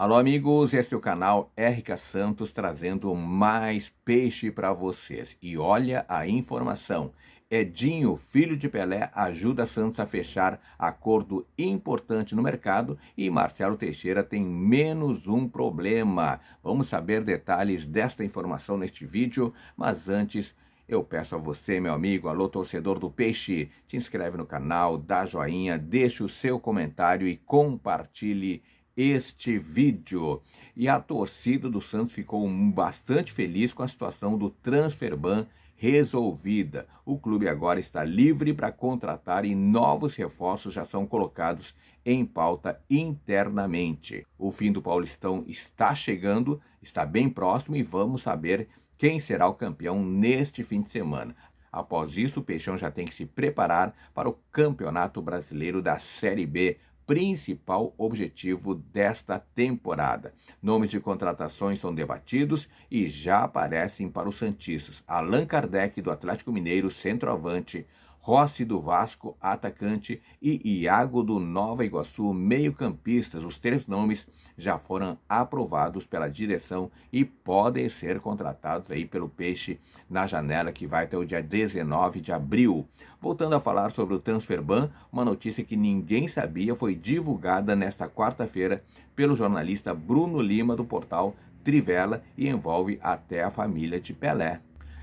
Alô, amigos, este é o canal RK Santos trazendo mais peixe para vocês. E olha a informação. Edinho, filho de Pelé, ajuda Santos a fechar acordo importante no mercado e Marcelo Teixeira tem menos um problema. Vamos saber detalhes desta informação neste vídeo, mas antes... Eu peço a você, meu amigo, alô torcedor do Peixe, te inscreve no canal, dá joinha, deixa o seu comentário e compartilhe este vídeo. E a torcida do Santos ficou bastante feliz com a situação do Transferban resolvida. O clube agora está livre para contratar e novos reforços já são colocados em pauta internamente. O fim do Paulistão está chegando, está bem próximo e vamos saber quem será o campeão neste fim de semana. Após isso, o Peixão já tem que se preparar para o Campeonato Brasileiro da Série B, principal objetivo desta temporada. Nomes de contratações são debatidos e já aparecem para os Santistas. Allan Kardec, do Atlético Mineiro, centroavante. Rossi do Vasco, atacante, e Iago do Nova Iguaçu, meio-campistas. Os três nomes já foram aprovados pela direção e podem ser contratados aí pelo Peixe na janela que vai até o dia 19 de abril. Voltando a falar sobre o Transferban, uma notícia que ninguém sabia foi divulgada nesta quarta-feira pelo jornalista Bruno Lima do portal Trivela e envolve até a família de Pelé.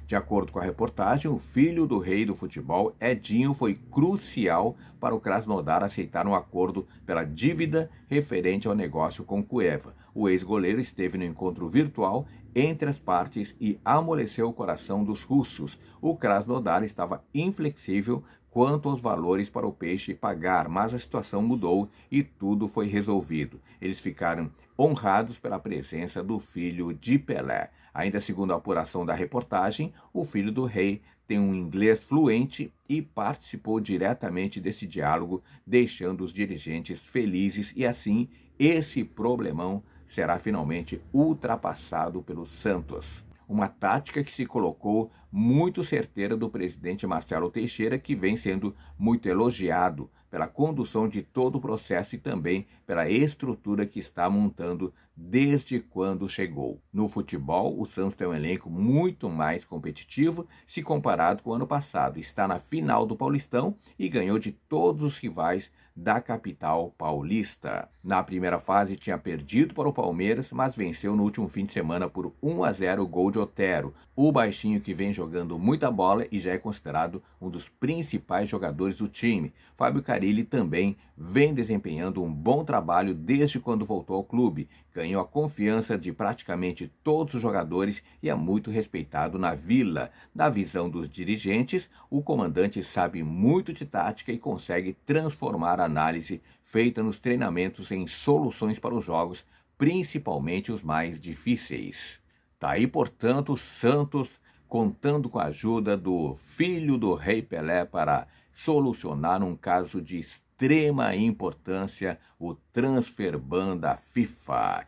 De acordo com a reportagem, o filho do rei do futebol, Edinho, foi crucial para o Krasnodar aceitar um acordo pela dívida referente ao negócio com Cueva. O ex-goleiro esteve no encontro virtual entre as partes e amoleceu o coração dos russos. O Krasnodar estava inflexível quanto aos valores para o peixe pagar, mas a situação mudou e tudo foi resolvido. Eles ficaram honrados pela presença do filho de Pelé. Ainda segundo a apuração da reportagem, o filho do rei tem um inglês fluente e participou diretamente desse diálogo, deixando os dirigentes felizes e assim esse problemão será finalmente ultrapassado pelo Santos uma tática que se colocou muito certeira do presidente Marcelo Teixeira, que vem sendo muito elogiado pela condução de todo o processo e também pela estrutura que está montando desde quando chegou. No futebol, o Santos tem um elenco muito mais competitivo se comparado com o ano passado. Está na final do Paulistão e ganhou de todos os rivais da capital paulista. Na primeira fase tinha perdido para o Palmeiras, mas venceu no último fim de semana por 1 a 0 o gol de Otero, o baixinho que vem jogando muita bola e já é considerado um dos principais jogadores do time. Fábio Carilli também vem desempenhando um bom trabalho desde quando voltou ao clube ganhou a confiança de praticamente todos os jogadores e é muito respeitado na vila. Na visão dos dirigentes, o comandante sabe muito de tática e consegue transformar a análise feita nos treinamentos em soluções para os jogos, principalmente os mais difíceis. Tá aí, portanto, Santos contando com a ajuda do filho do rei Pelé para solucionar um caso de extrema importância o transferban da FIFA.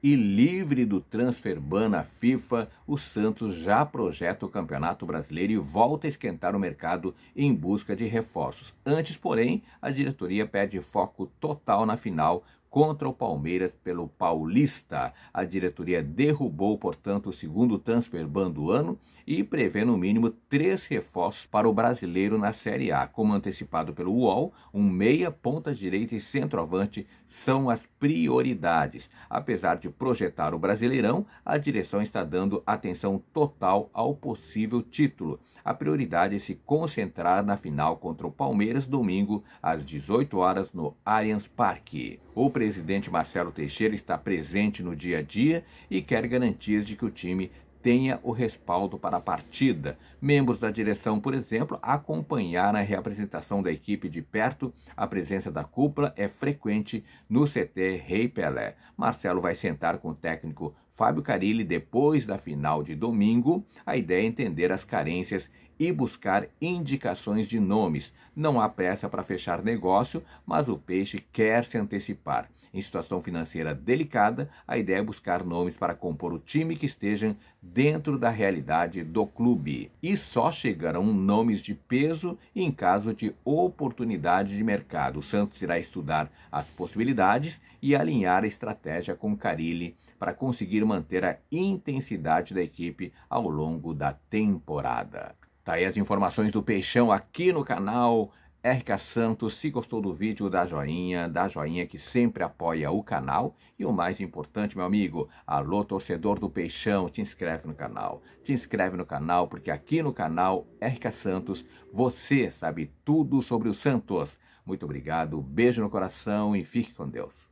E livre do transferban na FIFA, o Santos já projeta o Campeonato Brasileiro e volta a esquentar o mercado em busca de reforços. Antes, porém, a diretoria pede foco total na final contra o Palmeiras pelo Paulista. A diretoria derrubou, portanto, o segundo transfer ban do ano e prevê no mínimo três reforços para o brasileiro na Série A. Como antecipado pelo UOL, um meia, ponta direita e centroavante são as prioridades. Apesar de projetar o Brasileirão, a direção está dando atenção total ao possível título. A prioridade é se concentrar na final contra o Palmeiras domingo às 18 horas no Allianz Parque. O presidente Marcelo Teixeira está presente no dia a dia e quer garantias de que o time tenha o respaldo para a partida. Membros da direção, por exemplo, acompanharam a reapresentação da equipe de perto. A presença da cúpula é frequente no CT Rei Pelé. Marcelo vai sentar com o técnico Fábio Carilli, depois da final de domingo, a ideia é entender as carências e buscar indicações de nomes. Não há pressa para fechar negócio, mas o peixe quer se antecipar em situação financeira delicada, a ideia é buscar nomes para compor o time que estejam dentro da realidade do clube. E só chegarão nomes de peso em caso de oportunidade de mercado. O Santos irá estudar as possibilidades e alinhar a estratégia com Carilli para conseguir manter a intensidade da equipe ao longo da temporada. Tá aí as informações do Peixão aqui no canal RK Santos, se gostou do vídeo, dá joinha, dá joinha que sempre apoia o canal. E o mais importante, meu amigo, alô torcedor do Peixão, te inscreve no canal. Te inscreve no canal, porque aqui no canal RK Santos, você sabe tudo sobre o Santos. Muito obrigado, beijo no coração e fique com Deus.